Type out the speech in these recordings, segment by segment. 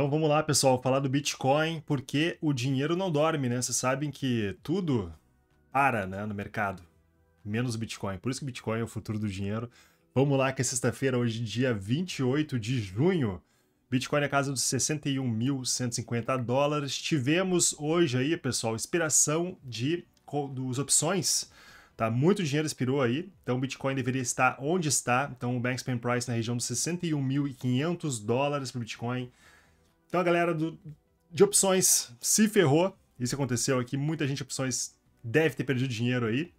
Então vamos lá, pessoal, falar do Bitcoin, porque o dinheiro não dorme, né? Vocês sabem que tudo para né, no mercado, menos o Bitcoin. Por isso que Bitcoin é o futuro do dinheiro. Vamos lá, que é sexta-feira, hoje, dia 28 de junho. Bitcoin é é casa dos 61.150 dólares. Tivemos hoje aí, pessoal, inspiração de dos opções. Tá? Muito dinheiro expirou aí, então o Bitcoin deveria estar onde está. Então o Bankspan Price na região dos 61.500 dólares para o Bitcoin então a galera do, de opções se ferrou. Isso aconteceu aqui. Muita gente de opções deve ter perdido dinheiro aí.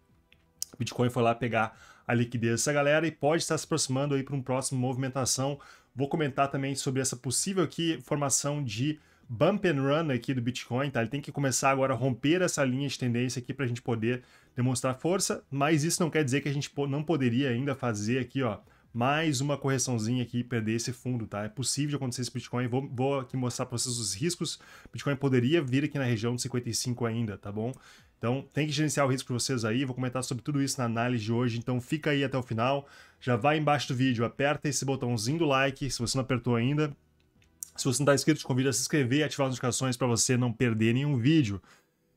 Bitcoin foi lá pegar a liquidez dessa galera e pode estar se aproximando aí para um próximo movimentação. Vou comentar também sobre essa possível aqui formação de bump and run aqui do Bitcoin, tá? Ele tem que começar agora a romper essa linha de tendência aqui para a gente poder demonstrar força, mas isso não quer dizer que a gente não poderia ainda fazer aqui, ó, mais uma correçãozinha aqui perder esse fundo, tá? É possível de acontecer esse Bitcoin. Vou, vou aqui mostrar para vocês os riscos. Bitcoin poderia vir aqui na região de 55 ainda, tá bom? Então, tem que gerenciar o risco para vocês aí. Vou comentar sobre tudo isso na análise de hoje. Então, fica aí até o final. Já vai embaixo do vídeo, aperta esse botãozinho do like, se você não apertou ainda. Se você não está inscrito, te convido a se inscrever e ativar as notificações para você não perder nenhum vídeo.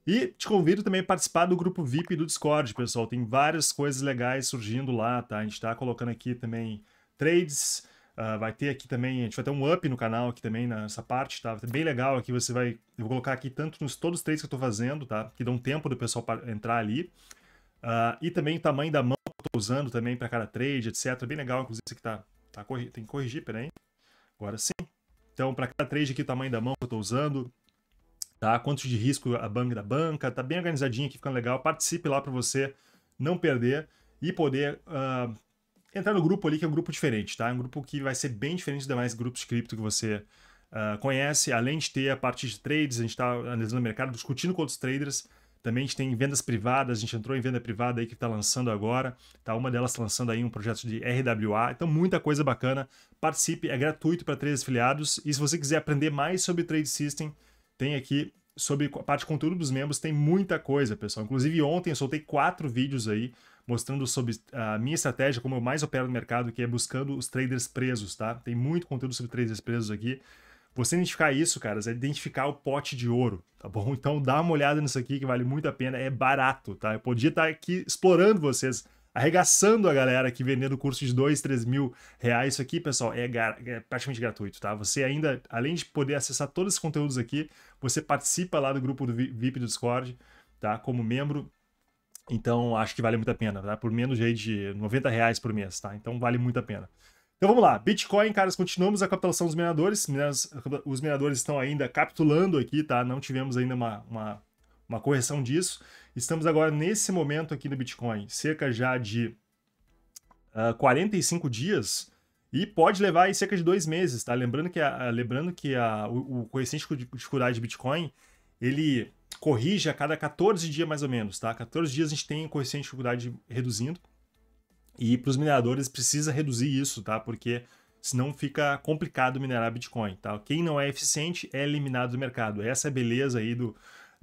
E te convido também a participar do grupo VIP do Discord, pessoal. Tem várias coisas legais surgindo lá, tá? A gente tá colocando aqui também trades, uh, vai ter aqui também, a gente vai ter um up no canal aqui também, nessa parte, tá? Vai bem legal aqui, você vai... Eu vou colocar aqui tanto nos todos os trades que eu tô fazendo, tá? Que dão tempo do pessoal entrar ali. Uh, e também o tamanho da mão que eu tô usando também para cada trade, etc. Bem legal, inclusive, isso aqui tá... tá corri... Tem que corrigir, peraí. Agora sim. Então, para cada trade aqui, o tamanho da mão que eu tô usando tá? Quanto de risco a banca da banca, tá bem organizadinho aqui, ficando legal. Participe lá para você não perder e poder uh, entrar no grupo ali, que é um grupo diferente, tá? É um grupo que vai ser bem diferente dos demais grupos de cripto que você uh, conhece. Além de ter a parte de trades, a gente está analisando o mercado, discutindo com outros traders. Também a gente tem vendas privadas, a gente entrou em venda privada aí que está lançando agora, tá? Uma delas tá lançando aí um projeto de RWA, então muita coisa bacana. Participe, é gratuito para três afiliados. E se você quiser aprender mais sobre Trade System, tem aqui sobre a parte de conteúdo dos membros tem muita coisa, pessoal. Inclusive, ontem eu soltei quatro vídeos aí mostrando sobre a minha estratégia, como eu mais opero no mercado, que é buscando os traders presos, tá? Tem muito conteúdo sobre traders presos aqui. Você identificar isso, caras, é identificar o pote de ouro, tá bom? Então dá uma olhada nisso aqui que vale muito a pena, é barato, tá? Eu podia estar aqui explorando vocês arregaçando a galera aqui vendendo curso de dois, três mil reais. Isso aqui, pessoal, é, é, praticamente gratuito, tá? Você ainda, além de poder acessar todos esses conteúdos aqui, você participa lá do grupo do VIP do Discord, tá? Como membro. Então, acho que vale muito a pena, tá? Por menos aí de 90 reais por mês, tá? Então, vale muito a pena. Então vamos lá, Bitcoin, caras, continuamos a capitalização dos mineradores. Os mineradores estão ainda capitulando aqui, tá? Não tivemos ainda uma, uma, uma correção disso. Estamos agora nesse momento aqui no Bitcoin, cerca já de uh, ah, 45 dias e pode levar aí cerca de dois meses, tá? Lembrando que, a, lembrando que a, o, o coeficiente de dificuldade de Bitcoin, ele corrige a cada 14 dias mais ou menos, tá? 14 dias a gente tem o coeficiente de dificuldade reduzindo e para os mineradores precisa reduzir isso, tá? Porque senão fica complicado minerar Bitcoin, tá? Quem não é eficiente é eliminado do mercado. Essa é a beleza aí do,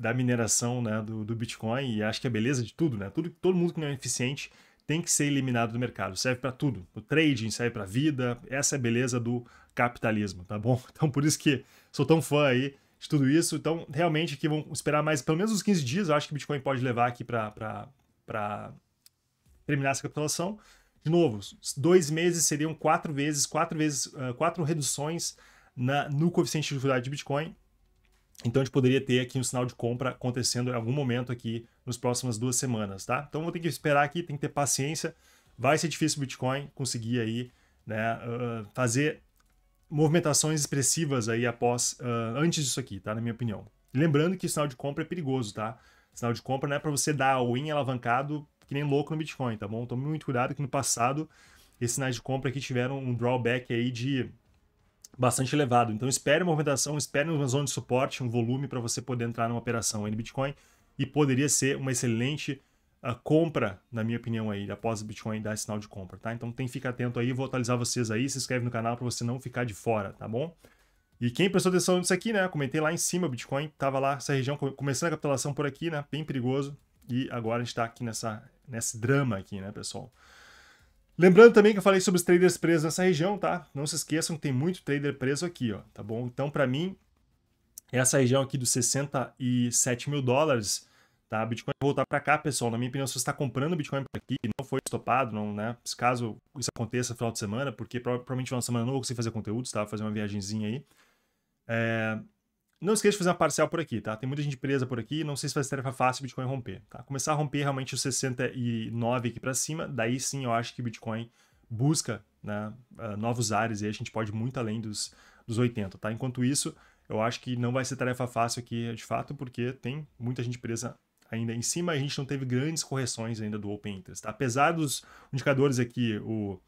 da mineração né, do, do Bitcoin e acho que é beleza de tudo, né? Tudo, todo mundo que não é eficiente tem que ser eliminado do mercado. Serve para tudo. O trading serve para a vida. Essa é a beleza do capitalismo, tá bom? Então por isso que sou tão fã aí de tudo isso. Então realmente aqui vão esperar mais pelo menos uns 15 dias. Eu acho que o Bitcoin pode levar aqui para terminar essa capitulação. De novo, dois meses seriam quatro vezes, quatro vezes, uh, quatro reduções na, no coeficiente de dificuldade de Bitcoin. Então a gente poderia ter aqui um sinal de compra acontecendo em algum momento aqui nas próximas duas semanas, tá? Então vou ter que esperar aqui, tem que ter paciência. Vai ser difícil o Bitcoin conseguir aí, né, uh, fazer movimentações expressivas aí após, uh, antes disso aqui, tá? Na minha opinião. Lembrando que sinal de compra é perigoso, tá? Sinal de compra não é para você dar a win alavancado que nem louco no Bitcoin, tá bom? Tome muito cuidado que no passado esses sinais de compra aqui tiveram um drawback aí de bastante elevado. Então espere uma movimentação, espere uma zona de suporte, um volume para você poder entrar numa operação em Bitcoin e poderia ser uma excelente uh, compra, na minha opinião aí, após o Bitcoin dar sinal de compra, tá? Então tem que ficar atento aí, vou atualizar vocês aí, se inscreve no canal para você não ficar de fora, tá bom? E quem prestou atenção nisso aqui, né? Comentei lá em cima, o Bitcoin estava lá, essa região, começando a capitulação por aqui, né? Bem perigoso. E agora a gente está aqui nessa, nesse drama aqui, né, pessoal? Lembrando também que eu falei sobre os traders presos nessa região, tá? Não se esqueçam que tem muito trader preso aqui, ó, tá bom? Então, para mim, essa região aqui dos 67 mil dólares, tá? Bitcoin voltar para cá, pessoal. Na minha opinião, se você está comprando Bitcoin por aqui, não foi estopado, não, né? Caso isso aconteça no final de semana, porque provavelmente na semana não vou conseguir fazer conteúdos, tá? Vou fazer uma viagemzinha aí. É, não esqueça de fazer uma parcial por aqui, tá? Tem muita gente presa por aqui, não sei se vai ser tarefa fácil o Bitcoin romper, tá? Começar a romper realmente os 69 aqui para cima, daí sim eu acho que o Bitcoin busca né, uh, novos ares e a gente pode ir muito além dos, dos 80, tá? Enquanto isso, eu acho que não vai ser tarefa fácil aqui de fato, porque tem muita gente presa ainda em cima, a gente não teve grandes correções ainda do Open Interest, tá? Apesar dos indicadores aqui, o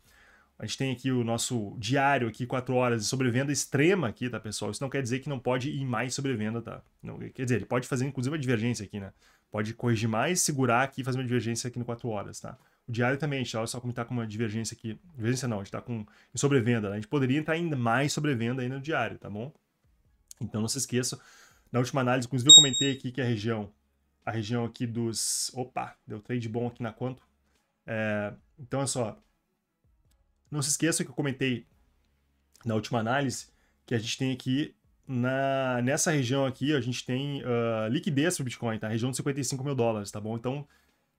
a gente tem aqui o nosso diário aqui, 4 horas de sobrevenda extrema aqui, tá, pessoal? Isso não quer dizer que não pode ir mais sobrevenda, tá? Não, quer dizer, ele pode fazer inclusive uma divergência aqui, né? Pode corrigir mais, segurar aqui e fazer uma divergência aqui no 4 horas, tá? O diário também, a gente olha só como tá com uma divergência aqui. Divergência não, a gente tá com sobrevenda, né? A gente poderia entrar ainda mais sobrevenda ainda no diário, tá bom? Então não se esqueça, na última análise, inclusive eu comentei aqui que a região, a região aqui dos... Opa, deu trade bom aqui na quanto? É, então é só, não se esqueça que eu comentei na última análise que a gente tem aqui na, nessa região aqui, a gente tem uh, liquidez para o Bitcoin, tá? Região de 55 mil dólares, tá bom? Então,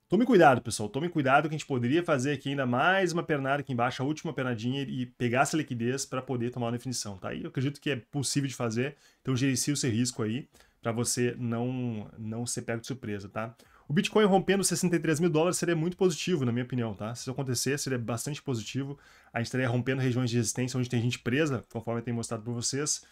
tome cuidado, pessoal. Tome cuidado que a gente poderia fazer aqui ainda mais uma pernada aqui embaixo, a última pernadinha, e pegar essa liquidez para poder tomar uma definição, tá? E eu acredito que é possível de fazer, então gerencie o seu risco aí para você não, não ser pego de surpresa, tá? O Bitcoin rompendo 63 mil dólares seria muito positivo, na minha opinião, tá? Se isso acontecer, seria bastante positivo. A gente estaria rompendo regiões de resistência onde tem gente presa, conforme eu tenho mostrado para vocês.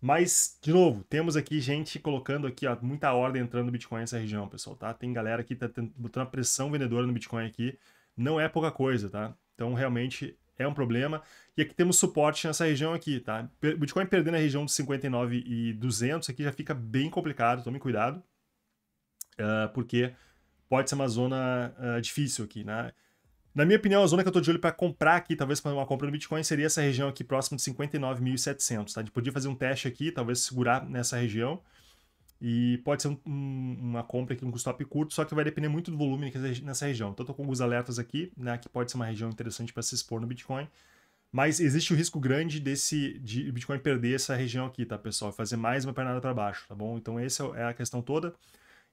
Mas, de novo, temos aqui gente colocando aqui, ó, muita ordem entrando no Bitcoin nessa região, pessoal, tá? Tem galera aqui tá botando uma pressão vendedora no Bitcoin aqui. Não é pouca coisa, tá? Então, realmente, é um problema. E aqui temos suporte nessa região aqui, tá? Bitcoin perdendo a região dos 59 e 200 aqui já fica bem complicado, tome cuidado uh, porque pode ser uma zona uh, difícil aqui, né? Na minha opinião, a zona que eu estou de olho para comprar aqui, talvez para uma compra no Bitcoin, seria essa região aqui próximo de 59.700, tá? A gente podia fazer um teste aqui, talvez segurar nessa região. E pode ser um, um, uma compra aqui, um custo curto, só que vai depender muito do volume nessa região. Então, tô com alguns alertas aqui, né? Que pode ser uma região interessante para se expor no Bitcoin. Mas existe o risco grande desse de Bitcoin perder essa região aqui, tá, pessoal? Fazer mais uma pernada para baixo, tá bom? Então, essa é, é a questão toda.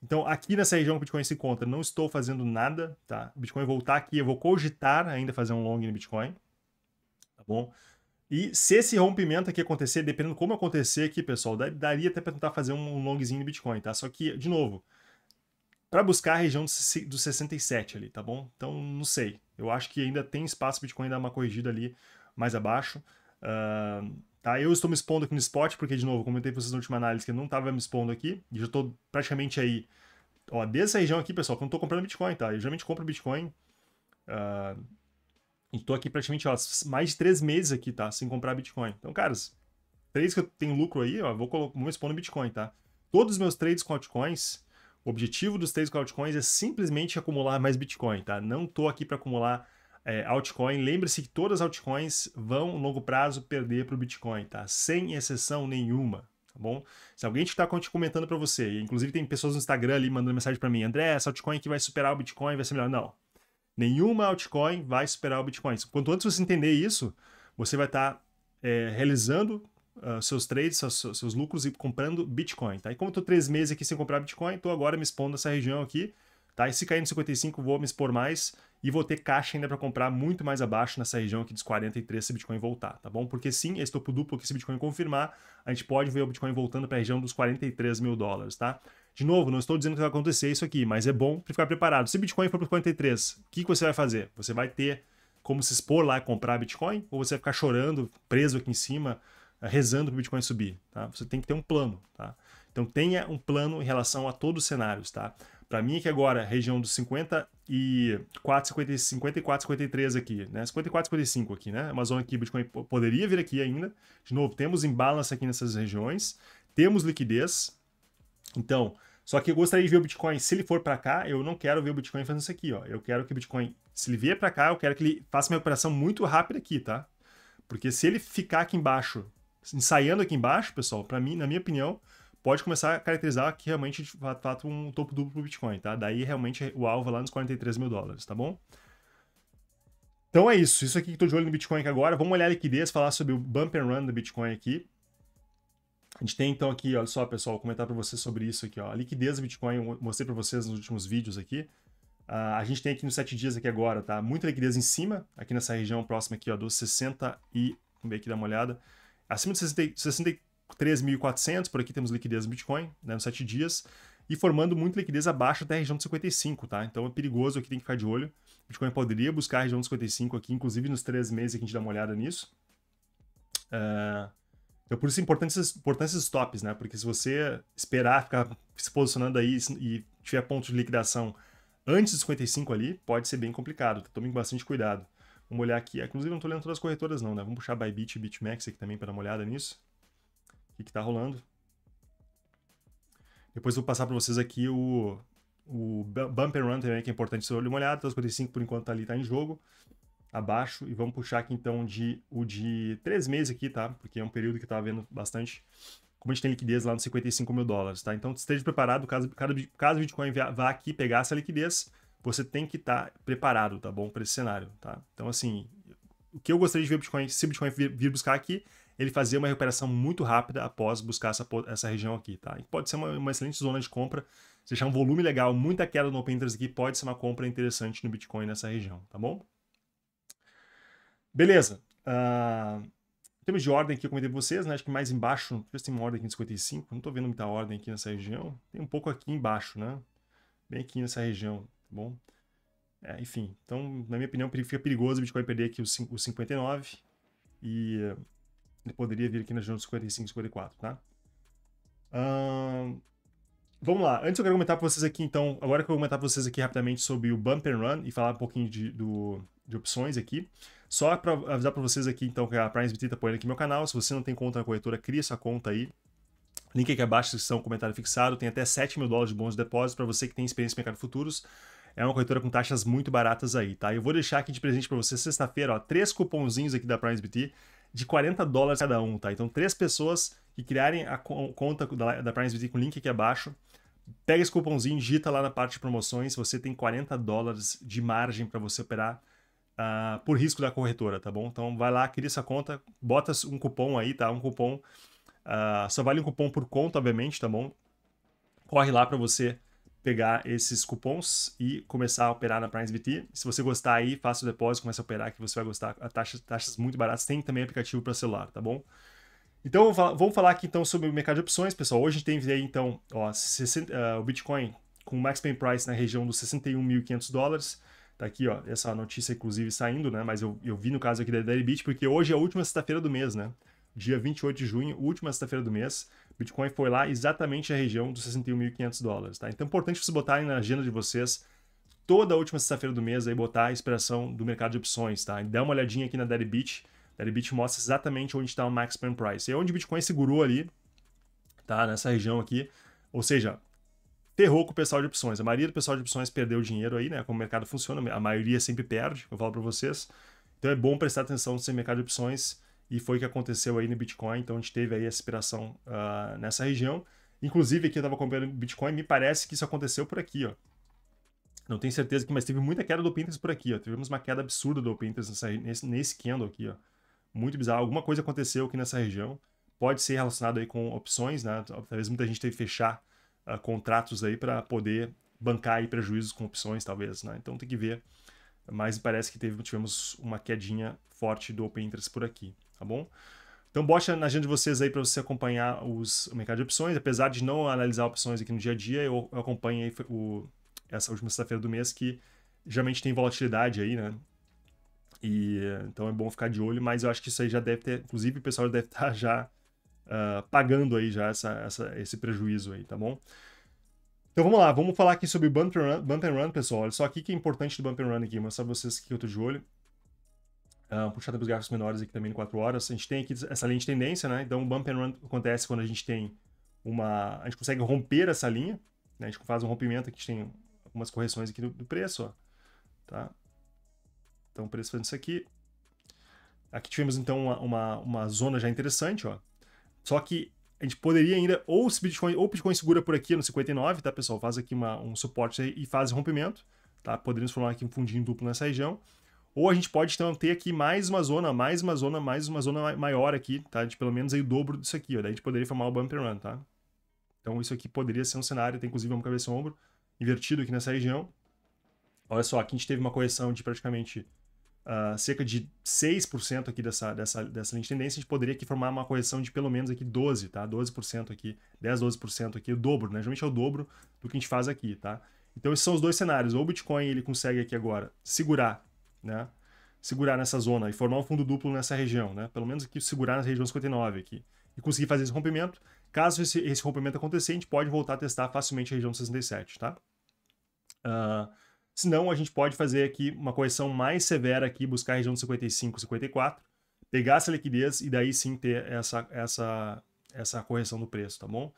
Então, aqui nessa região que o Bitcoin se encontra, não estou fazendo nada, tá? O Bitcoin voltar aqui, eu vou cogitar ainda fazer um long no Bitcoin, tá bom? E se esse rompimento aqui acontecer, dependendo como acontecer aqui, pessoal, daria até para tentar fazer um longzinho no Bitcoin, tá? Só que, de novo, para buscar a região dos 67 ali, tá bom? Então, não sei. Eu acho que ainda tem espaço para o Bitcoin dar uma corrigida ali mais abaixo. Uh, Tá? Eu estou me expondo aqui no spot, porque, de novo, comentei para vocês na última análise que eu não estava me expondo aqui, e já estou praticamente aí, ó, dessa região aqui, pessoal, que eu não estou comprando Bitcoin, tá? Eu geralmente compro Bitcoin, uh, e estou aqui praticamente, ó, mais de três meses aqui, tá? Sem comprar Bitcoin. Então, caras, três que eu tenho lucro aí, ó, vou, vou me expondo no Bitcoin, tá? Todos os meus trades com altcoins, o objetivo dos trades com altcoins é simplesmente acumular mais Bitcoin, tá? Não estou aqui para acumular é, altcoin. Lembre-se que todas as altcoins vão, no longo prazo, perder para o Bitcoin, tá? Sem exceção nenhuma, tá bom? Se alguém está comentando para você, inclusive tem pessoas no Instagram ali mandando mensagem para mim, André, essa altcoin que vai superar o Bitcoin vai ser melhor. Não. Nenhuma altcoin vai superar o Bitcoin. Quanto antes você entender isso, você vai estar tá, é, realizando uh, seus trades, seus, seus lucros e comprando Bitcoin, tá? E como eu tô três meses aqui sem comprar Bitcoin, estou agora me expondo a essa região aqui, Tá? E se cair no 55, vou me expor mais e vou ter caixa ainda para comprar muito mais abaixo nessa região aqui dos 43 se o Bitcoin voltar, tá bom? Porque sim, esse topo duplo que se o Bitcoin confirmar, a gente pode ver o Bitcoin voltando para a região dos 43 mil dólares, tá? De novo, não estou dizendo que vai acontecer isso aqui, mas é bom ficar preparado. Se o Bitcoin for para 43, o que, que você vai fazer? Você vai ter como se expor lá e comprar Bitcoin? Ou você vai ficar chorando, preso aqui em cima, eh, rezando para o Bitcoin subir, tá? Você tem que ter um plano, tá? Então tenha um plano em relação a todos os cenários, tá? Para mim, que agora, região dos 54, 50, 54, 53 aqui, né? 54, 55 aqui, né? Uma zona que o Bitcoin poderia vir aqui ainda. De novo, temos imbalance aqui nessas regiões, temos liquidez. Então, só que eu gostaria de ver o Bitcoin, se ele for para cá, eu não quero ver o Bitcoin fazendo isso aqui, ó. Eu quero que o Bitcoin, se ele vier para cá, eu quero que ele faça uma operação muito rápida aqui, tá? Porque se ele ficar aqui embaixo, ensaiando aqui embaixo, pessoal, para mim, na minha opinião, pode começar a caracterizar que realmente de fato um topo duplo para o Bitcoin, tá? Daí realmente o alvo é lá nos 43 mil dólares, tá bom? Então é isso. Isso aqui que estou de olho no Bitcoin aqui agora. Vamos olhar a liquidez, falar sobre o bump and run do Bitcoin aqui. A gente tem então aqui, olha só, pessoal, comentar para vocês sobre isso aqui, ó. A liquidez do Bitcoin, eu mostrei para vocês nos últimos vídeos aqui. Uh, a gente tem aqui nos 7 dias aqui agora, tá? Muita liquidez em cima, aqui nessa região próxima aqui, ó, dos 60 e... Vamos ver aqui, dar uma olhada. Acima de 60, 60, 3.400, por aqui temos liquidez no Bitcoin, né, nos 7 dias, e formando muita liquidez abaixo da região de 55, tá? Então é perigoso aqui, tem que ficar de olho. Bitcoin poderia buscar a região de 55 aqui, inclusive nos 3 meses que a gente dá uma olhada nisso. Uh, então por isso é importante esses, importante esses stops, né? Porque se você esperar ficar se posicionando aí e tiver ponto de liquidação antes dos 55 ali, pode ser bem complicado. Então, tome bastante cuidado. Vamos olhar aqui. Inclusive, não estou olhando todas as corretoras, não, né? Vamos puxar Bybit e BitMEX aqui também para dar uma olhada nisso que, que tá rolando. Depois eu vou passar para vocês aqui o, o Bumper Run também, que é importante você olhar uma olhada. 255 por enquanto tá ali, tá em jogo, abaixo. E vamos puxar aqui então de, o de três meses aqui, tá? Porque é um período que eu vendo bastante. Como a gente tem liquidez lá nos 55 mil dólares, tá? Então esteja preparado, caso, caso o Bitcoin vá aqui pegar essa liquidez, você tem que estar tá preparado, tá bom? Para esse cenário, tá? Então assim, o que eu gostaria de ver Bitcoin, se o Bitcoin vir buscar aqui ele fazia uma recuperação muito rápida após buscar essa, essa região aqui, tá? E pode ser uma, uma excelente zona de compra. Se achar um volume legal, muita queda no Open Interest aqui, pode ser uma compra interessante no Bitcoin nessa região, tá bom? Beleza. Uh, em termos de ordem aqui eu comentei pra vocês, né? Acho que mais embaixo, deixa eu ver se tem uma ordem aqui de 55, não tô vendo muita ordem aqui nessa região. Tem um pouco aqui embaixo, né? Bem aqui nessa região, tá bom? É, enfim, então, na minha opinião, fica perigoso o Bitcoin perder aqui os 59 e ele poderia vir aqui na região de 55, 54, tá? Um, vamos lá. Antes eu quero comentar para vocês aqui, então, agora que eu vou comentar para vocês aqui rapidamente sobre o Bump and Run e falar um pouquinho de, do, de opções aqui. Só para avisar para vocês aqui, então, que a PrimeSBT está apoiando aqui meu canal. Se você não tem conta na corretora, cria sua conta aí. Link aqui abaixo, descrição, comentário fixado. Tem até 7 mil dólares de bons de depósitos para você que tem experiência em mercado futuros. É uma corretora com taxas muito baratas aí, tá? Eu vou deixar aqui de presente para você sexta-feira, ó, três cupomzinhos aqui da PrimeSBT de 40 dólares cada um, tá? Então, três pessoas que criarem a conta da, da Prime VT com o link aqui abaixo, pega esse cupomzinho, digita lá na parte de promoções, você tem 40 dólares de margem para você operar uh, por risco da corretora, tá bom? Então, vai lá, cria essa conta, bota um cupom aí, tá? Um cupom, uh, só vale um cupom por conta, obviamente, tá bom? Corre lá para você pegar esses cupons e começar a operar na PrimeSBT. Se você gostar aí, faça o depósito, começa a operar que você vai gostar. A taxa, taxas muito baratas. Tem também aplicativo para celular, tá bom? Então, vamos falar aqui então sobre o mercado de opções, pessoal. Hoje a gente aí então ó, 60, uh, eh, o Bitcoin com o max pain price na região dos 61.500 dólares. Tá aqui, ó, essa notícia inclusive saindo, né? Mas eu, eu vi no caso aqui da Daily Beat, porque hoje é a última sexta-feira do mês, né? Dia 28 de junho, última sexta-feira do mês. Bitcoin foi lá exatamente a região dos 61.500 dólares, tá? Então é importante vocês botarem na agenda de vocês toda a última sexta-feira do mês aí botar a inspiração do mercado de opções, tá? Dá uma olhadinha aqui na Deribit. Deribit mostra exatamente onde está o max plan price. É onde o Bitcoin segurou ali, tá? Nessa região aqui. Ou seja, ferrou com o pessoal de opções. A maioria do pessoal de opções perdeu dinheiro aí, né? Como o mercado funciona, a maioria sempre perde, eu falo para vocês. Então é bom prestar atenção no mercado de opções e foi o que aconteceu aí no Bitcoin, então a gente teve aí a expiração uh, ah, nessa região. Inclusive, aqui eu estava comprando Bitcoin, me parece que isso aconteceu por aqui, ó. Não tenho certeza aqui mas teve muita queda do Pinterest por aqui, ó. Tivemos uma queda absurda do Pinterest nessa, nesse, nesse candle aqui, ó. Muito bizarro. Alguma coisa aconteceu aqui nessa região. Pode ser relacionado aí com opções, né? Talvez muita gente teve que fechar uh, contratos aí para poder bancar aí prejuízos com opções, talvez, né? Então tem que ver mas parece que teve, tivemos uma quedinha forte do Open Interest por aqui, tá bom? Então bote na agenda de vocês aí para você acompanhar os, o mercado de opções, apesar de não analisar opções aqui no dia a dia, eu, eu acompanho aí o, essa última sexta-feira do mês que geralmente tem volatilidade aí, né? E, então é bom ficar de olho, mas eu acho que isso aí já deve ter, inclusive o pessoal deve estar tá já uh, pagando aí já essa, essa, esse prejuízo aí, tá bom? Então vamos lá, vamos falar aqui sobre Bump and Run, bump and run pessoal. Olha só aqui que é importante do Bump and Run aqui, mostrar pra vocês que eu tô de olho. Uh, puxar para os gráficos menores aqui também em 4 horas. A gente tem aqui essa linha de tendência, né? Então o Bump and Run acontece quando a gente tem uma... A gente consegue romper essa linha, né? A gente faz um rompimento aqui, a gente tem algumas correções aqui do, do preço, ó. Tá? Então o preço fazendo isso aqui. Aqui tivemos então uma, uma, uma zona já interessante, ó. Só que a gente poderia ainda, ou se Bitcoin, ou Bitcoin segura por aqui no 59, tá, pessoal? Faz aqui uma, um suporte e faz rompimento, tá? Poderíamos formar aqui um fundinho duplo nessa região. Ou a gente pode então ter aqui mais uma zona, mais uma zona, mais uma zona maior aqui, tá? De pelo menos aí o dobro disso aqui, ó. Daí a gente poderia formar o bumper run, tá? Então isso aqui poderia ser um cenário, tem inclusive uma cabeça ombro invertido aqui nessa região. Olha só, aqui a gente teve uma correção de praticamente uh, cerca de 6% aqui dessa, dessa, dessa linha de tendência, a gente poderia aqui formar uma correção de pelo menos aqui 12, tá? 12% aqui, 10, 12% aqui, o dobro, né? Geralmente é o dobro do que a gente faz aqui, tá? Então esses são os dois cenários. Ou o Bitcoin ele consegue aqui agora segurar, né? Segurar nessa zona e formar um fundo duplo nessa região, né? Pelo menos aqui segurar na região 59 aqui e conseguir fazer esse rompimento. Caso esse, esse rompimento acontecer, a gente pode voltar a testar facilmente a região 67, tá? Uh, Senão, a gente pode fazer aqui uma correção mais severa aqui, buscar a região de 55, 54, pegar essa liquidez e daí sim ter essa, essa, essa correção do preço, tá bom?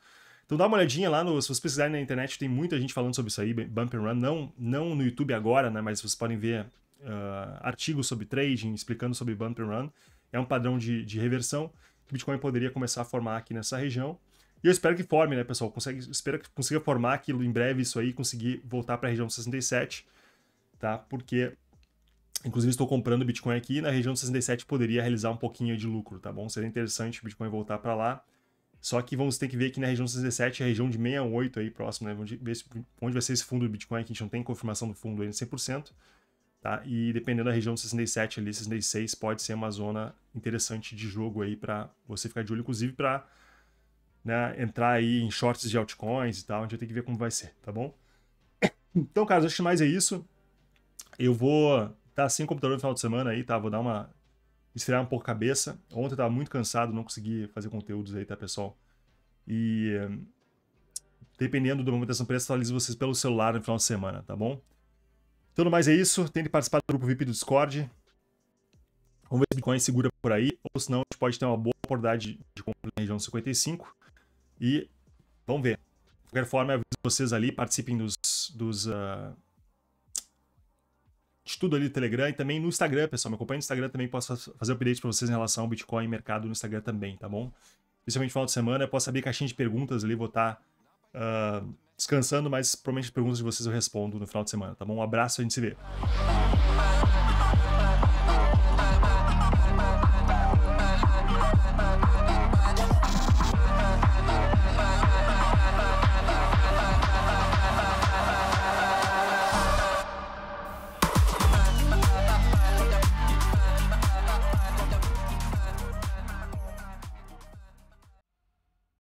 Então dá uma olhadinha lá, no, se vocês pesquisarem na internet, tem muita gente falando sobre isso aí, Bump and Run, não, não no YouTube agora, né, mas vocês podem ver uh, artigos sobre trading, explicando sobre Bump and Run, é um padrão de, de reversão que o Bitcoin poderia começar a formar aqui nessa região, e eu espero que forme, né, pessoal? Consegue, espero que consiga formar aquilo em breve, isso aí, conseguir voltar para a região 67, tá? Porque, inclusive, estou comprando Bitcoin aqui e na região 67 poderia realizar um pouquinho de lucro, tá bom? Seria interessante o Bitcoin voltar para lá. Só que vamos ter que ver aqui na região 67, a região de 68 aí próximo, né? Vamos ver se, onde vai ser esse fundo do Bitcoin, que a gente não tem confirmação do fundo aí 100%, tá? E dependendo da região 67 ali, 66, pode ser uma zona interessante de jogo aí para você ficar de olho, inclusive para né, entrar aí em shorts de altcoins e tal. A gente vai ter que ver como vai ser, tá bom? Então, cara, acho que mais é isso. Eu vou estar tá sem computador no final de semana aí, tá? Vou dar uma. estrear um pouco a cabeça. Ontem eu tava muito cansado, não consegui fazer conteúdos aí, tá, pessoal? E. Dependendo do momento dessa empresa, atualizo vocês pelo celular no final de semana, tá bom? Então, mais é isso. Tente participar do grupo VIP do Discord. Vamos ver se o Bitcoin segura por aí, ou se não, a gente pode ter uma boa oportunidade de compra na região 55. E vamos ver. De qualquer forma, eu aviso vocês ali, participem dos. dos uh, de tudo ali do Telegram e também no Instagram, pessoal. Me acompanha no Instagram também, posso fazer update para vocês em relação ao Bitcoin e mercado no Instagram também, tá bom? Principalmente no final de semana, eu posso abrir caixinha de perguntas ali, vou estar tá, uh, descansando, mas provavelmente as perguntas de vocês eu respondo no final de semana, tá bom? Um abraço, a gente se vê.